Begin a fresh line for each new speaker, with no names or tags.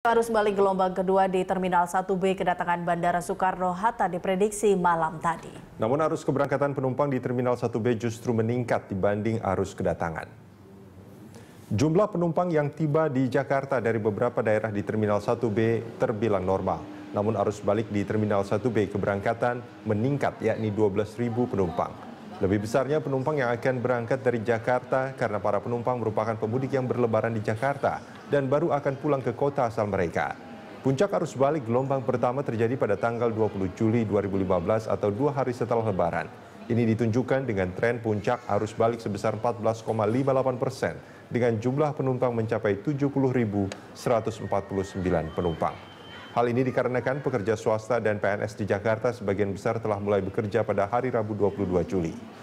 Arus balik gelombang kedua di Terminal 1B kedatangan Bandara Soekarno-Hatta diprediksi malam tadi. Namun arus keberangkatan penumpang di Terminal 1B justru meningkat dibanding arus kedatangan. Jumlah penumpang yang tiba di Jakarta dari beberapa daerah di Terminal 1B terbilang normal. Namun arus balik di Terminal 1B keberangkatan meningkat yakni 12.000 penumpang. Lebih besarnya penumpang yang akan berangkat dari Jakarta karena para penumpang merupakan pemudik yang berlebaran di Jakarta dan baru akan pulang ke kota asal mereka. Puncak arus balik gelombang pertama terjadi pada tanggal 20 Juli 2015 atau dua hari setelah lebaran. Ini ditunjukkan dengan tren puncak arus balik sebesar 14,58 persen dengan jumlah penumpang mencapai 70.149 penumpang. Hal ini dikarenakan pekerja swasta dan PNS di Jakarta sebagian besar telah mulai bekerja pada hari Rabu 22 Juli.